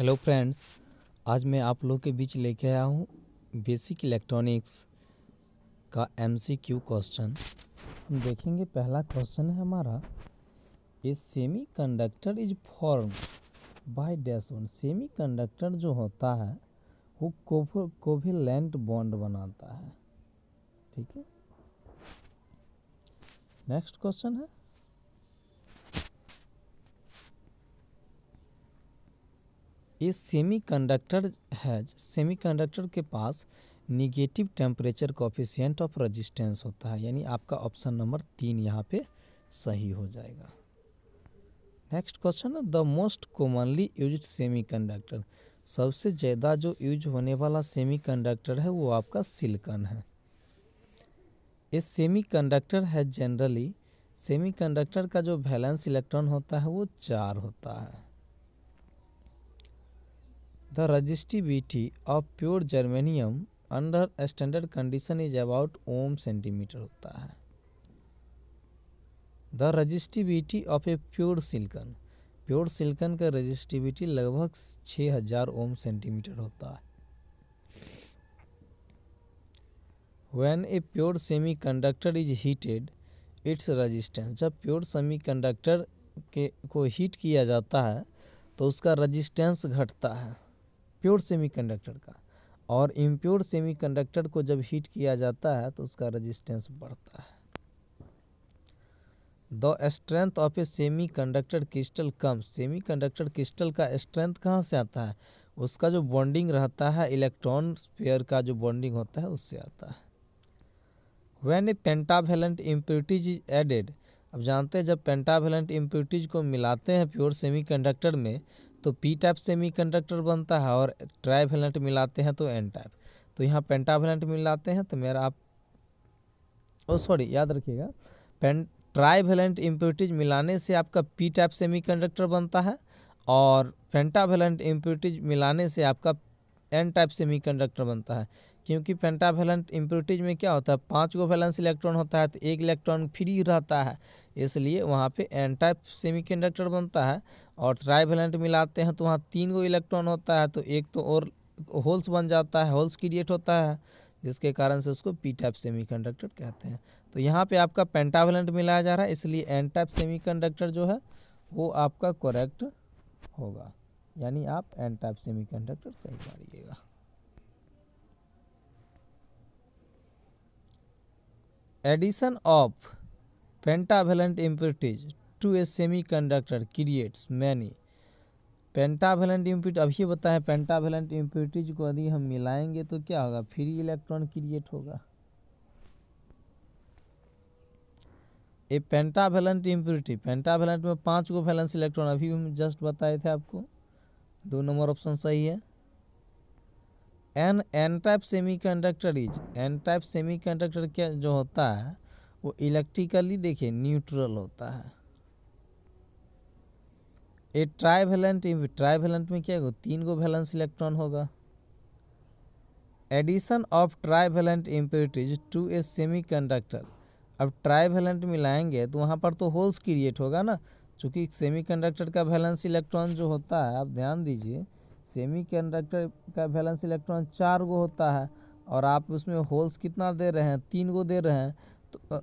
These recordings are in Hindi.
हेलो फ्रेंड्स आज मैं आप लोगों के बीच लेके आया हूँ बेसिक इलेक्ट्रॉनिक्स का एमसीक्यू क्वेश्चन हम देखेंगे पहला क्वेश्चन है हमारा a semiconductor is form by dash one semiconductor जो होता है वो कोविलेंट बॉन्ड बनाता है ठीक है नेक्स्ट क्वेश्चन है ये सेमीकंडक्टर है सेमीकंडक्टर के पास negative temperature coefficient of resistance होता है यानी आपका ऑप्शन नंबर तीन यहाँ पे सही हो जाएगा नेक्स्ट क्वेश्चन है the most commonly use semiconductor सबसे ज़्यादा जो यूज होने वाला सेमीकंडक्टर है वो आपका सिलकन है ये सेमीकंडक्टर है जनरली सेमीकंडक्टर का जो बैलेंस इलेक्ट्रॉन होता है वो चार होता है the resistivity of pure germanium under standard condition is about ohm centimetre होता है the resistivity of a pure silicon pure silicon का रजिस्टिविटी लगभग छः हजार ओम सेंटीमीटर होता है when a pure semiconductor is heated its resistance जब प्योर सेमी कंडक्टर के को हीट किया जाता है तो उसका रजिस्टेंस घटता है प्योर सेमीकंडक्टर का और इम्प्योर सेमीकंडक्टर को जब हीट किया जाता है तो उसका रेजिस्टेंस बढ़ता है the strength of a semiconductor crystal कम सेमी कंडक्टर क्रिस्टल का स्ट्रेंथ कहाँ से आता है उसका जो बॉन्डिंग रहता है इलेक्ट्रॉन स्पेयर का जो बॉन्डिंग होता है उससे आता है when a pentavalent impurities is added अब जानते हैं जब पेंटावेलेंट इम्प्योरिटीज को मिलाते हैं प्योर कंडक्टर में तो पी टाइप कंडक्टर बनता है और ट्राईवेलेंट मिलाते हैं तो एन टाइप तो यहाँ पेंटावेलेंट मिलाते हैं तो मेरा आप ओ सॉरी याद रखिएगा पेंट ट्राईवेलेंट इम्प्योरिटीज मिलाने से आपका पी टाइप कंडक्टर बनता है और पेंटावेलेंट इम्प्योरिटीज मिलाने से आपका एन टाइप कंडक्टर बनता है क्योंकि पेंटावेलेंट इम्प्योरिटीज में क्या होता है पाँच गो वैलेंस इलेक्ट्रॉन होता है तो एक इलेक्ट्रॉन फ्री रहता है इसलिए वहाँ पे एन टाइप सेमीकंडक्टर बनता है और ट्राईवेलेंट मिलाते हैं तो वहाँ तीन गो इलेक्ट्रॉन होता है तो एक तो और होल्स बन जाता है होल्स क्रिएट होता है जिसके कारण से उसको पी टाइप कंडक्टर कहते हैं तो यहाँ पर आपका पेंटावेलेंट मिलाया जा रहा है इसलिए एन टाइप कंडक्टर जो है वो आपका करेक्ट होगा यानी आप एन टाइप कंडक्टर सही मारिएगा addition of pentavalent impurities to a semiconductor creates many pentavalent impurity अभी बताए पेंटावेलेंट इम्प्यूरिटीज को यदि हम मिलाएंगे तो क्या होगा फ्री इलेक्ट्रॉन क्रिएट होगा ए पेंटावेलेंट इम्प्यूरिटी पेंटावेलेंट में पांच गो वैलेंस इलेक्ट्रॉन अभी हम जस्ट बताए थे आपको दो नंबर ऑप्शन सही है N N type semiconductor is N type semiconductor क्या जो होता है वो इलेक्ट्रिकली देखिए न्यूट्रल होता है ए ट्राईवेलेंट ट्राईवेलेंट में क्या होगा तीन गो वैलेंस इलेक्ट्रॉन होगा addition of trivalent impurities to a semiconductor अब ट्राईवेलेंट मिलाएंगे तो वहाँ पर तो होल्स क्रिएट होगा ना चूँकि सेमीकंडक्टर का वैलेंस इलेक्ट्रॉन जो होता है आप ध्यान दीजिए सेमी कंडक्टर का वैलेंस इलेक्ट्रॉन चार गो होता है और आप उसमें होल्स कितना दे रहे हैं तीन गो दे रहे हैं तो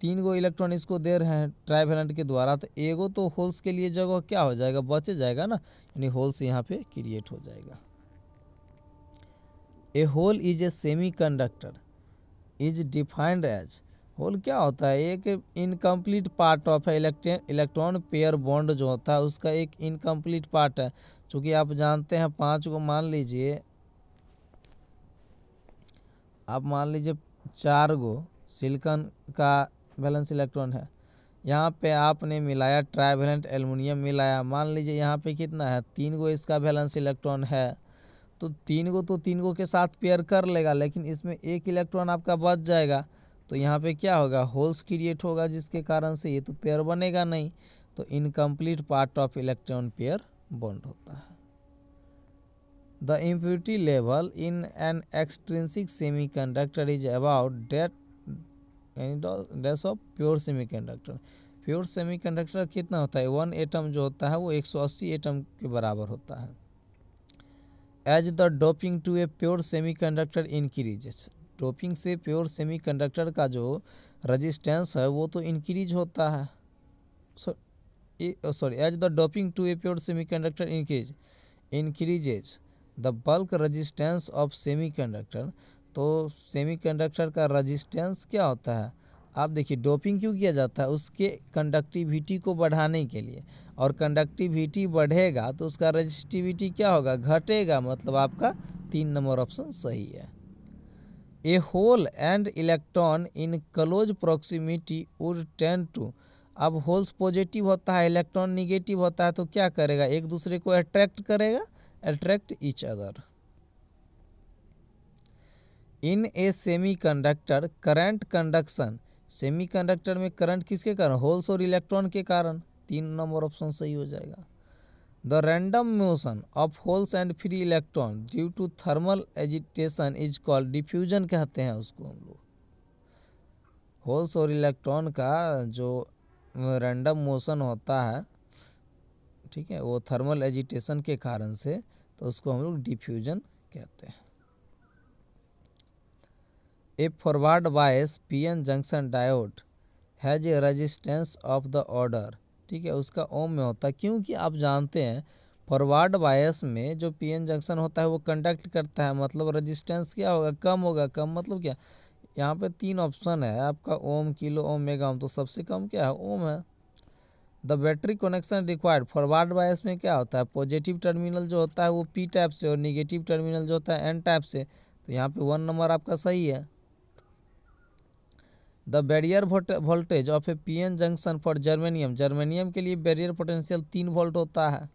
तीन गो इलेक्ट्रॉन इसको दे रहे हैं ट्राइवेलेंट के द्वारा तो एगो तो होल्स के लिए जगह क्या हो जाएगा बचे जाएगा ना यानी होल्स यहाँ पे क्रिएट हो जाएगा a hole is a semiconductor is defined as hole क्या होता है एक इनकम्प्लीट पार्ट ऑफ है इलेक्ट्रॉन पेयर बॉन्ड जो होता है उसका एक इनकम्प्लीट पार्ट है चूँकि आप जानते हैं पाँच को मान लीजिए आप मान लीजिए चार गो सिलकन का बैलेंस इलेक्ट्रॉन है यहाँ पे आपने मिलाया ट्राइवेलेंट एलमिनियम मिलाया मान लीजिए यहाँ पे कितना है तीन गो इसका बैलेंस इलेक्ट्रॉन है तो तीन गो तो तीन गो के साथ पेयर कर लेगा लेकिन इसमें एक इलेक्ट्रॉन आपका बच जाएगा तो यहाँ पे क्या होगा होल्स क्रिएट होगा जिसके कारण से ये तो पेयर बनेगा नहीं तो incomplete part of electron pair bond होता है the impurity level in an extrinsic semiconductor is about that डेस of pure semiconductor pure semiconductor कितना होता है वन एटम जो होता है वो एक सौ अस्सी एटम के बराबर होता है as the doping to a pure semiconductor increases doping से प्योर सेमीकंडक्टर का जो रजिस्टेंस है वो तो इंक्रीज होता है sorry as the doping to a pure semiconductor increase increases the bulk resistance of semiconductor तो सेमीकंडक्टर का रजिस्टेंस क्या होता है आप देखिए डोपिंग क्यों किया जाता है उसके कंडक्टिविटी को बढ़ाने के लिए और कंडक्टिविटी बढ़ेगा तो उसका रजिस्टिविटी क्या होगा घटेगा मतलब आपका तीन नंबर ऑप्शन सही है a hole and electron in close proximity would tend to अब होल्स पॉजिटिव होता है इलेक्ट्रॉन निगेटिव होता है तो क्या करेगा एक दूसरे को अट्रैक्ट करेगा attract each other in a semiconductor current conduction semiconductor में करंट किसके कारण होल्स और इलेक्ट्रॉन के कारण तीन नंबर ऑप्शन सही हो जाएगा The random motion of holes and free electron due to thermal agitation is called diffusion कहते हैं उसको हम लोग होल्स और इलेक्ट्रॉन का जो रैंडम मोशन होता है ठीक है वो थर्मल एजिटेशन के कारण से तो उसको हम लोग डिफ्यूजन कहते हैं a forward bias PN junction diode has a resistance of the order ठीक है उसका ओम में होता है क्योंकि आप जानते हैं फॉरवर्ड बायस में जो पीएन जंक्शन होता है वो कंडक्ट करता है मतलब रेजिस्टेंस क्या होगा कम होगा कम मतलब क्या यहाँ पे तीन ऑप्शन है आपका ओम किलो ओम मेगा ओम तो सबसे कम क्या है ओम है the battery connection required forward bias में क्या होता है पॉजिटिव टर्मिनल जो होता है वो पी टाइप से और निगेटिव टर्मिनल जो होता है एन टाइप से तो यहाँ पे वन नंबर आपका सही है the barrier voltage of a PN junction for germanium germanium के लिए बैरियर पोटेंशियल तीन वोल्ट होता है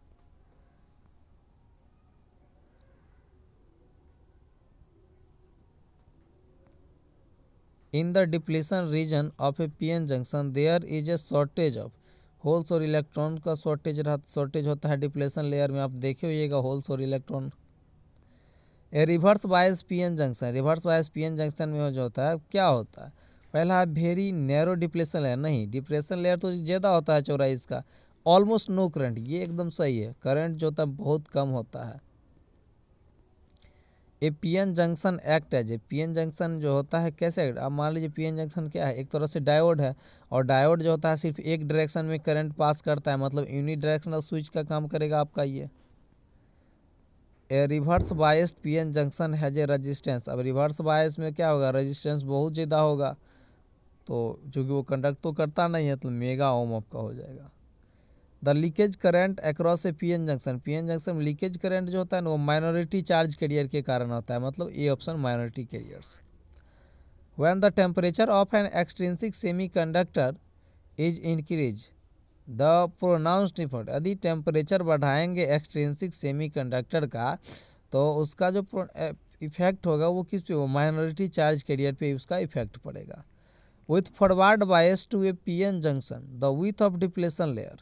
in the depletion region of a PN junction there is a shortage of holes और इलेक्ट्रॉन का शॉर्टेज शॉर्टेज होता है डिप्लेशन लेयर में आप देखे हुएगा होल्स और electron a reverse bias PN junction reverse bias PN junction में जो होता है क्या होता है पहला वेरी नैरो डिप्रेशन लेयर नहीं डिप्रेशन लेयर तो ज़्यादा होता है चौराई इसका ऑलमोस्ट नो करंट ये एकदम सही है करंट जो होता है बहुत कम होता है ये पीएन जंक्शन एक्ट है जो पीएन जंक्शन जो होता है कैसे अब मान लीजिए पीएन जंक्शन क्या है एक तरह से डायोड है और डायोड जो होता है सिर्फ एक डायरेक्शन में करंट पास करता है मतलब डायरेक्शन डायरेक्शनल स्विच का काम करेगा आपका ये a reverse biased PN junction है जे रजिस्टेंस अब रिवर्स बायस में क्या होगा रजिस्टेंस बहुत ज़्यादा होगा तो चूँकि वो कंडक्ट तो करता नहीं है तो मेगा ओम आपका हो जाएगा the leakage current across a PN junction PN junction में लीकेज करंट जो होता है ना वो माइनॉरिटी चार्ज कैरियर के कारण होता है मतलब a option minority carriers when the temperature of an extrinsic semiconductor is increase the pronounce default यदि टेम्परेचर बढ़ाएंगे एक्सट्रेंसिक सेमी कंडक्टर का तो उसका जो इफेक्ट होगा वो किस पे वो माइनॉरिटी चार्ज कैरियर पर उसका इफेक्ट पड़ेगा with forward bias to a PN junction, the width of depletion layer.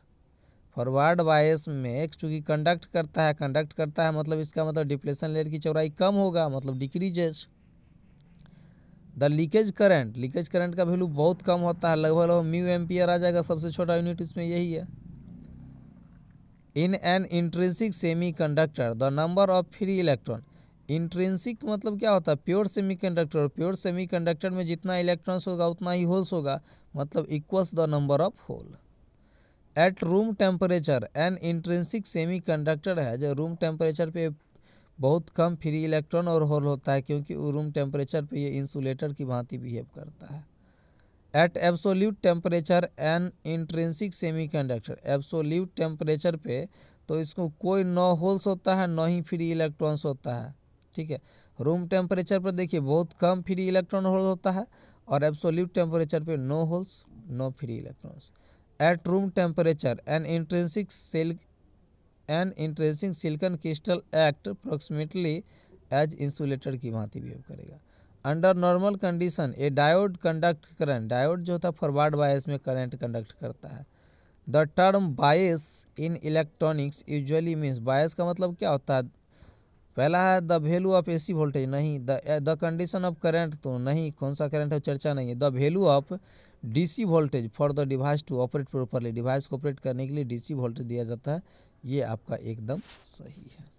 Forward bias में चूँकि कंडक्ट करता है कंडक्ट करता है मतलब इसका मतलब डिप्लेशन लेयर की चौड़ाई कम होगा मतलब decreases the leakage current leakage current का वैल्यू बहुत कम होता है लगभग लगभग म्यू एम्पियर आ जाएगा सबसे छोटा यूनिट इसमें यही है in an intrinsic semiconductor the number of free electron intrinsic मतलब क्या होता है प्योर सेमीकंडक्टर प्योर सेमीकंडक्टर में जितना इलेक्ट्रॉन्स होगा उतना ही होल्स होगा मतलब equals the number of hole at room temperature an intrinsic semiconductor है जो रूम टेम्परेचर पे बहुत कम फ्री इलेक्ट्रॉन और होल होता है क्योंकि वो रूम टेम्परेचर पर यह इंसुलेटर की भांति बिहेव करता है at absolute temperature an intrinsic conductor absolute temperature पे तो इसको कोई नो होल्स होता है न ही फ्री इलेक्ट्रॉन्स होता है ठीक है रूम टेम्परेचर पर देखिए बहुत कम फ्री इलेक्ट्रॉन होल होता है और एब्सोल्यूट टेम्परेचर पे no holes no free electrons at room temperature an intrinsic silk an intrinsing silicon crystal act approximately as insulator की भांति बिहेव करेगा under normal condition a diode conduct current diode जो होता है फॉरवर्ड बायस में करंट कंडक्ट करता है the term bias in electronics usually means bias का मतलब क्या होता है पहला है the value of AC voltage नहीं द कंडीशन ऑफ करंट तो नहीं कौन सा करंट है चर्चा नहीं है the value of DC voltage for the device to operate properly device को ऑपरेट करने के लिए डीसी वोल्टेज दिया जाता है ये आपका एकदम सही है